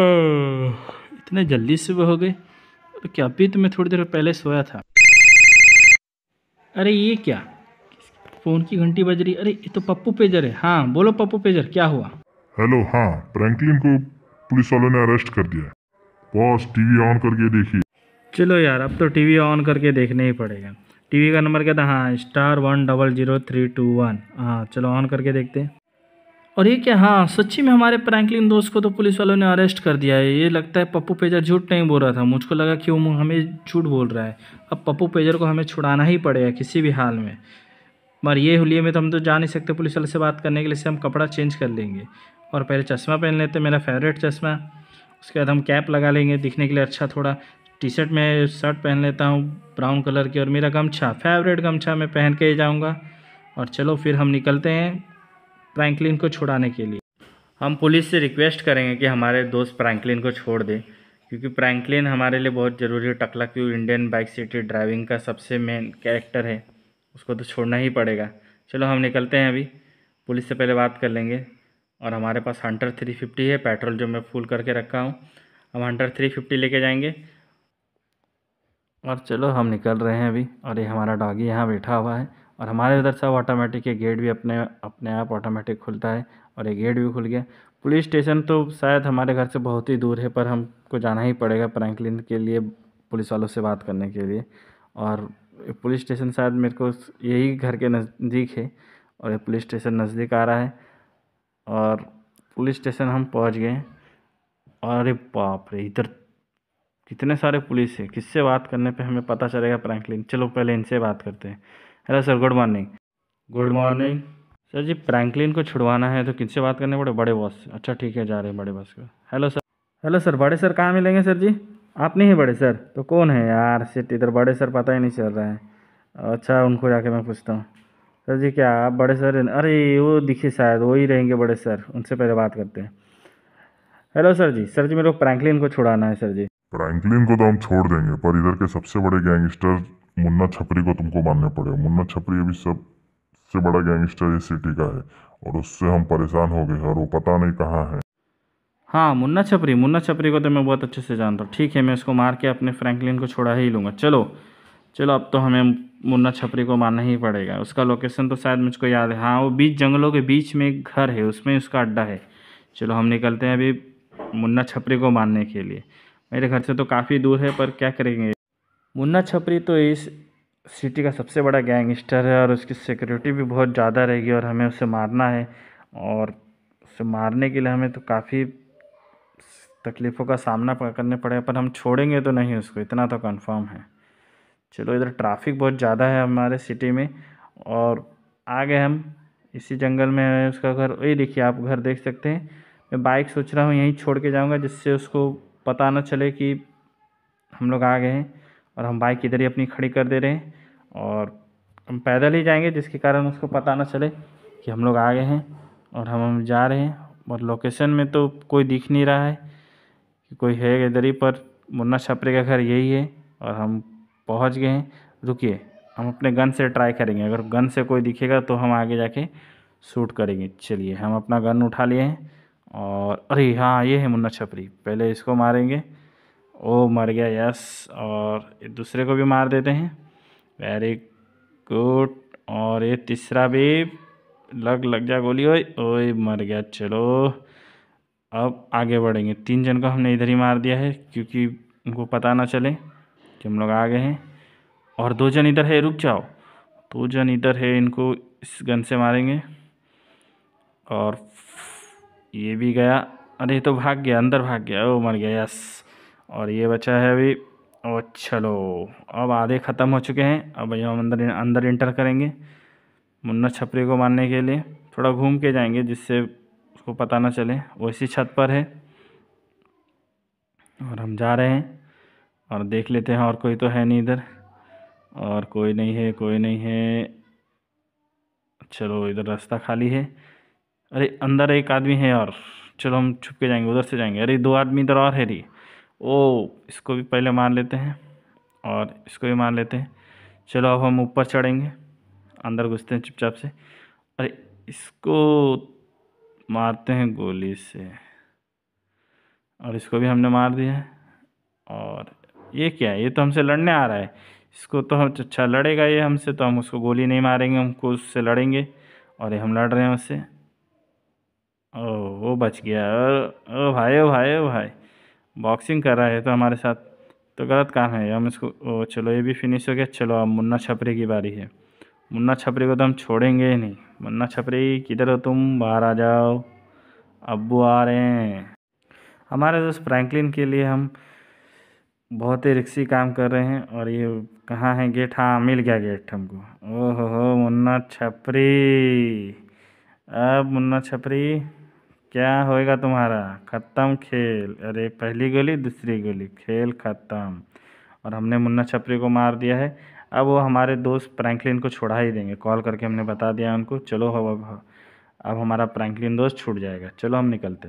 इतने जल्दी सुबह हो गए तो क्या अभी तो मैं थोड़ी देर पहले सोया था अरे ये क्या फ़ोन की घंटी बज रही अरे ये तो पप्पू पेजर है हाँ बोलो पप्पू पेजर क्या हुआ हेलो हाँ फ्रैंकलिन को पुलिस वालों ने अरेस्ट कर दिया बॉस टीवी ऑन करके देखिए चलो यार अब तो टीवी ऑन करके देखना ही पड़ेगा टीवी का नंबर क्या था हाँ star one double zero three two one हाँ चलो ऑन करके देखते हैं और ये क्या हाँ सच्ची में हमारे प्रैंकलिन दोस्त को तो पुलिस वालों ने अरेस्ट कर दिया है ये लगता है पप्पू पेजर झूठ नहीं बोल रहा था मुझको लगा कि वो हमें झूठ बोल रहा है अब पप्पू पेजर को हमें छुड़ाना ही पड़ेगा किसी भी हाल में मगर ये हुलिये में तो हम तो जा नहीं सकते पुलिस वाले से बात करने के लिए से हम कपड़ा चेंज कर लेंगे और पहले चश्मा पहन लेते मेरा फेवरेट चश्मा उसके बाद हम कैप लगा लेंगे दिखने के लिए अच्छा थोड़ा टी शर्ट में शर्ट पहन लेता हूँ ब्राउन कलर की और मेरा गमछा फेवरेट गमछा मैं पहन के ही जाऊँगा और चलो फिर हम निकलते हैं फ्रैंकलिन को छुड़ाने के लिए हम पुलिस से रिक्वेस्ट करेंगे कि हमारे दोस्त फ्रैंकलिन को छोड़ दें क्योंकि फ्रैंकलिन हमारे लिए बहुत ज़रूरी है टकला क्यों इंडियन बाइक सिटी ड्राइविंग का सबसे मेन कैरेक्टर है उसको तो छोड़ना ही पड़ेगा चलो हम निकलते हैं अभी पुलिस से पहले बात कर लेंगे और हमारे पास हंटर थ्री फिफ्टी है पेट्रोल जो मैं फुल करके रखा हूँ हम हंटर थ्री फिफ्टी लेके जाएंगे और चलो हम निकल रहे हैं अभी और ये हमारा डॉगी यहाँ बैठा हुआ है और हमारे इधर सब ऑटोमेटिक ये गेट भी अपने अपने आप ऑटोमेटिक खुलता है और ये गेट भी खुल गया पुलिस स्टेशन तो शायद हमारे घर से बहुत ही दूर है पर हमको जाना ही पड़ेगा फ्रैंकलिन के लिए पुलिस वालों से बात करने के लिए और पुलिस स्टेशन शायद मेरे को यही घर के नज़दीक है और ये पुलिस स्टेशन नज़दीक आ रहा है और पुलिस स्टेशन हम पहुंच गए अरे बाप रे इधर कितने सारे पुलिस है किससे बात करने पे हमें पता चलेगा फ्रैंकलिन चलो पहले इनसे बात करते हैं hello sir good morning good morning sir ji Franklin को छुड़वाना है तो किससे बात करने पड़े बड़े बॉस से अच्छा ठीक है जा रहे हैं बड़े बॉस का हेलो सर हेलो सर बड़े सर कहाँ मिलेंगे सर जी आप नहीं है बड़े सर तो कौन है यार सिट इधर बड़े सर पता ही नहीं चल रहा है अच्छा उनको जाके मैं पूछता हूँ सर जी क्या आप बड़े सर अरे वो दिखे शायद वही रहेंगे बड़े सर उनसे पहले बात करते हैं hello sir ji sir ji मेरे को प्रैंकलिन को छुड़ाना है सर जी फ्रैंकलिन को तो हम छोड़ देंगे पर इधर के सबसे बड़े गैंगस्टर मुन्ना छपरी को तुमको मानने पड़े मुन्ना छपरी अभी सबसे बड़ा गैंगस्टर इस सिटी का है और उससे हम परेशान हो गए और वो पता नहीं कहाँ है हाँ मुन्ना छपरी मुन्ना छपरी को तो मैं बहुत अच्छे से जानता हूँ ठीक है मैं उसको मार के अपने फ्रैंकलिन को छोड़ा ही लूँगा चलो चलो अब तो हमें मुन्ना छपरी को मारना ही पड़ेगा उसका लोकेशन तो शायद मुझको याद है हाँ वो बीच जंगलों के बीच में एक घर है उसमें उसका अड्डा है चलो हम निकलते हैं अभी मुन्ना छपरी को मारने के लिए मेरे घर से तो काफ़ी दूर है पर क्या करेंगे मुन्ना छपरी तो इस सिटी का सबसे बड़ा गैंगस्टर है और उसकी सिक्योरिटी भी बहुत ज़्यादा रहेगी और हमें उसे मारना है और उसे मारने के लिए हमें तो काफ़ी तकलीफ़ों का सामना करने पड़ेगा पर हम छोड़ेंगे तो नहीं उसको इतना तो कंफर्म है चलो इधर ट्रैफिक बहुत ज़्यादा है हमारे सिटी में और आ गए हम इसी जंगल में है उसका घर वही देखिए आप घर देख सकते हैं मैं बाइक सोच रहा हूँ यहीं छोड़ के जाऊँगा जिससे उसको पता ना चले कि हम लोग आ गए हैं और हम बाइक इधर ही अपनी खड़ी कर दे रहे हैं और हम पैदल ही जाएंगे जिसके कारण उसको पता ना चले कि हम लोग आ गए हैं और हम हम जा रहे हैं और लोकेशन में तो कोई दिख नहीं रहा है कि कोई है इधर ही पर मुन्ना छपरे का घर यही है और हम पहुंच गए हैं रुकिए हम अपने गन से ट्राई करेंगे अगर गन से कोई दिखेगा तो हम आगे जाके शूट करेंगे चलिए हम अपना गन उठा लिए हैं और अरे हाँ ये है मुन्ना छपरी पहले इसको मारेंगे ओ मर गया यस और दूसरे को भी मार देते हैं वेरी गुड और ये तीसरा भी लग लग जा गोली ओए ओए मर गया चलो अब आगे बढ़ेंगे तीन जन को हमने इधर ही मार दिया है क्योंकि उनको पता ना चले कि हम लोग आ गए हैं और दो जन इधर है रुक जाओ दो जन इधर है इनको इस गन से मारेंगे और ये भी गया अरे तो भाग गया अंदर भाग गया ओ मर गया यस और ये बचा है अभी और चलो अब आधे ख़त्म हो चुके हैं अब हम अंदर अंदर इंटर करेंगे मुन्ना छपरी को मारने के लिए थोड़ा घूम के जाएंगे जिससे उसको पता ना चले वो इसी छत पर है और हम जा रहे हैं और देख लेते हैं और कोई तो है नहीं इधर और कोई नहीं है कोई नहीं है चलो इधर रास्ता खाली है अरे अंदर एक आदमी है और चलो हम छुप के जाएंगे उधर से जाएंगे अरे दो आदमी इधर और है री ओ इसको भी पहले मार लेते हैं और इसको भी मार लेते हैं चलो अब हम ऊपर चढ़ेंगे अंदर घुसते हैं चुपचाप से अरे इसको मारते हैं गोली से और इसको भी हमने मार दिया है और ये क्या है ये तो हमसे लड़ने आ रहा है इसको तो हम अच्छा लड़ेगा ये हमसे तो हम उसको गोली नहीं मारेंगे हमको उससे लड़ेंगे और ये हम लड़ रहे हैं उससे ओ वो बच गया ओ भाई ओ भाई ओ भाई बॉक्सिंग कर रहा है तो हमारे साथ तो गलत काम है हम इसको ओ, चलो ये भी फिनिश हो गया चलो अब मुन्ना छपरी की बारी है मुन्ना छपरी को तो हम छोड़ेंगे ही नहीं मुन्ना छपरी किधर हो तुम बाहर आ जाओ अबू आ रहे हैं हमारे दोस्त फ्रैंकलिन के लिए हम बहुत ही रिक्सी काम कर रहे हैं और ये कहाँ है गेट हाँ मिल गया गेट हमको ओहो मुन्ना छपरी अब मुन्ना छपरी क्या होएगा तुम्हारा ख़त्म खेल अरे पहली गोली दूसरी गोली खेल ख़त्म और हमने मुन्ना छपरी को मार दिया है अब वो हमारे दोस्त प्रैंकलिन को छुड़ा ही देंगे कॉल करके हमने बता दिया उनको चलो अब अब हमारा प्रैंकलिन दोस्त छूट जाएगा चलो हम निकलते हैं